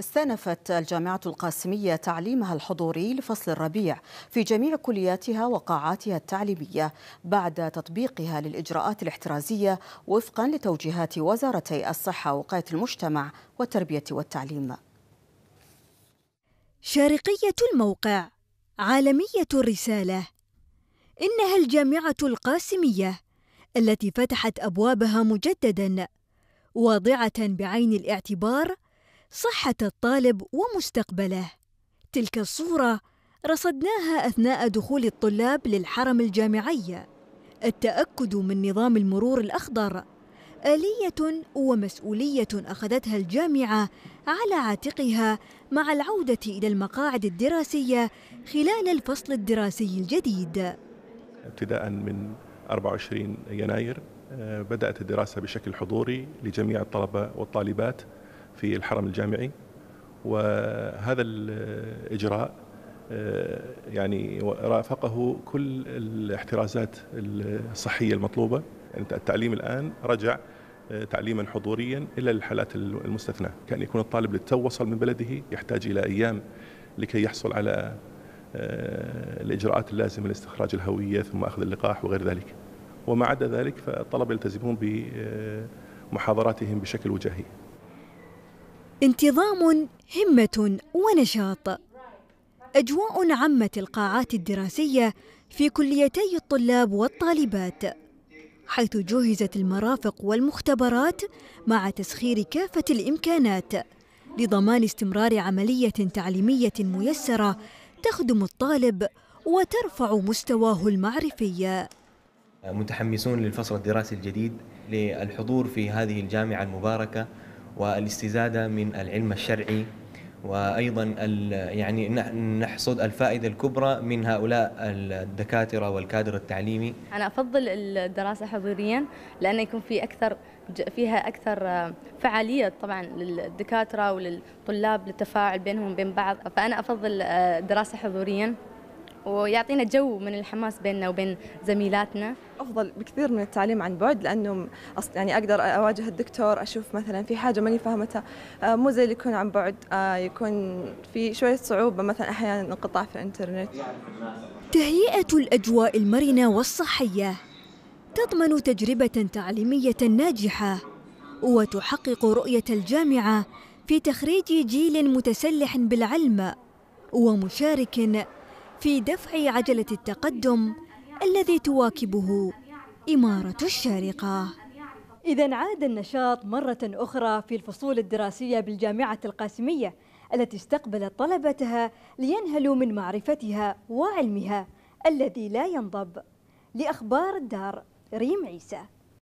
استأنفت الجامعة القاسمية تعليمها الحضوري لفصل الربيع في جميع كلياتها وقاعاتها التعليمية بعد تطبيقها للإجراءات الاحترازية وفقا لتوجيهات وزارتي الصحة وقاية المجتمع والتربية والتعليم. شارقية الموقع عالمية الرسالة إنها الجامعة القاسمية التي فتحت أبوابها مجددا واضعة بعين الاعتبار صحة الطالب ومستقبله. تلك الصورة رصدناها أثناء دخول الطلاب للحرم الجامعي. التأكد من نظام المرور الأخضر آلية ومسؤولية أخذتها الجامعة على عاتقها مع العودة إلى المقاعد الدراسية خلال الفصل الدراسي الجديد. ابتداء من 24 يناير آه، بدأت الدراسة بشكل حضوري لجميع الطلبة والطالبات في الحرم الجامعي وهذا الإجراء آه، يعني رافقه كل الاحترازات الصحية المطلوبة يعني التعليم الآن رجع آه، تعليما حضوريا إلا للحالات المستثناة كان يكون الطالب للتو وصل من بلده يحتاج إلى أيام لكي يحصل على آه، الإجراءات اللازمة لاستخراج الهوية ثم أخذ اللقاح وغير ذلك وما عدا ذلك فالطلبة يلتزمون بمحاضراتهم بشكل وجاهي انتظام همة ونشاط أجواء عمت القاعات الدراسية في كليتي الطلاب والطالبات حيث جهزت المرافق والمختبرات مع تسخير كافة الإمكانات لضمان استمرار عملية تعليمية ميسرة تخدم الطالب وترفع مستواه المعرفي متحمسون للفصل الدراسي الجديد للحضور في هذه الجامعة المباركة والاستزاده من العلم الشرعي وايضا يعني نحصد الفائده الكبرى من هؤلاء الدكاتره والكادر التعليمي انا افضل الدراسه حضوريا لانه يكون في اكثر فيها اكثر فعاليه طبعا للدكاتره وللطلاب للتفاعل بينهم وبين بعض فانا افضل الدراسه آه، حضوريا ويعطينا جو من الحماس بيننا وبين زميلاتنا افضل بكثير من التعليم عن بعد لانه يعني اقدر اواجه الدكتور اشوف مثلا في حاجه ماني فاهمتها آه، مو زي اللي يكون عن بعد آه، يكون في شويه صعوبه مثلا احيانا انقطاع في الانترنت تهيئه الاجواء المرنه والصحيه تضمن تجربه تعليميه ناجحه وتحقق رؤيه الجامعه في تخريج جيل متسلح بالعلم ومشارك في دفع عجلة التقدم الذي تواكبه إمارة الشارقة إذا عاد النشاط مرة أخرى في الفصول الدراسية بالجامعة القاسمية التي استقبلت طلبتها لينهلوا من معرفتها وعلمها الذي لا ينضب لأخبار الدار ريم عيسى